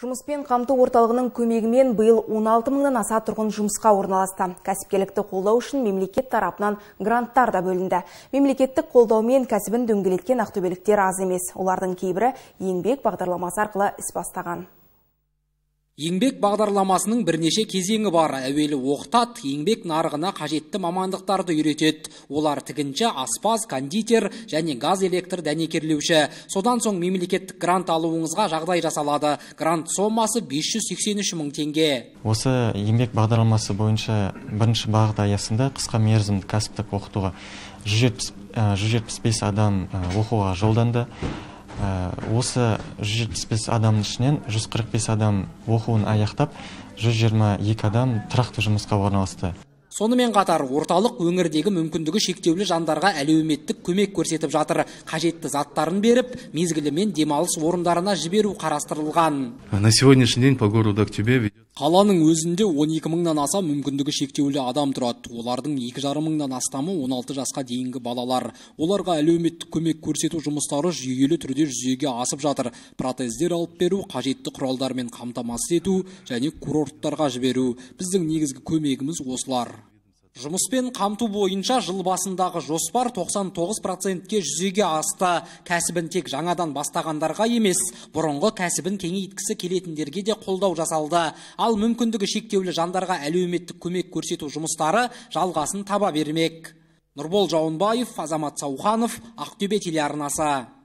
Жұмыспен қамты орталығының көмегімен биыл 16 мыңнан аса тұрғын жұмысқа орналасты. Кәсіпкелікті қолдау үшін мемлекет тарапынан гранттар да бөлінді. Мемлекеттік қолдаумен кәсібін дөңгелеткен ақтөбеліктер аз емес. Олардың кейбірі еңбек бағдарламасы арқылы іс бастаған еңбек бағдарламасының бірнеше кезеңі бар әуелі оқытады еңбек нарығына қажетті мамандықтарды үйретеді олар тігінші аспаз кондитер және газ электр дәнекерлеуші содан соң мемлекеттік грант алуыңызға жағдай жасалады грант сомасы 583 мың теңге осы еңбек бағдарламасы бойынша бірінші бағыт аясында қысқа мерзімді кәсіптік оқытуға 170 жетпіс адам оқуға жолданды Э, осы 175 адамның ішінен 145 адам оқуын аяқтап 122 адам тұрақты жұмысқа орналасты сонымен қатар орталық өңірдегі мүмкіндігі шектеулі жандарға әлеуметтік көмек көрсетіп жатыр қажетті заттарын беріп мезгілімен демалыс орындарына жіберу қарастырылған на сегодняшний день по городу актюбе қаланың өзінде 12 мыңнан аса мүмкіндігі шектеулі адам тұрады олардың екі жарым мыңнан астамы 16 жасқа дейінгі балалар оларға әлеуметтік көмек көрсету жұмыстары жүйелі түрде жүзеге асып жатыр протездер алып беру қажетті құралдармен қамтамасыз ету және курорттарға жіберу біздің негізгі көмегіміз осылар жұмыспен қамту бойынша жыл басындағы жоспар 99 процентке жүзеге асты кәсібін тек жаңадан бастағандарға емес бұрынғы кәсібін кеңейткісі келетіндерге де қолдау жасалды ал мүмкіндігі шектеулі жандарға әлеуметтік көмек көрсету жұмыстары жалғасын таба бермек нұрбол жауынбаев азамат сауханов ақтөбе телеарнасы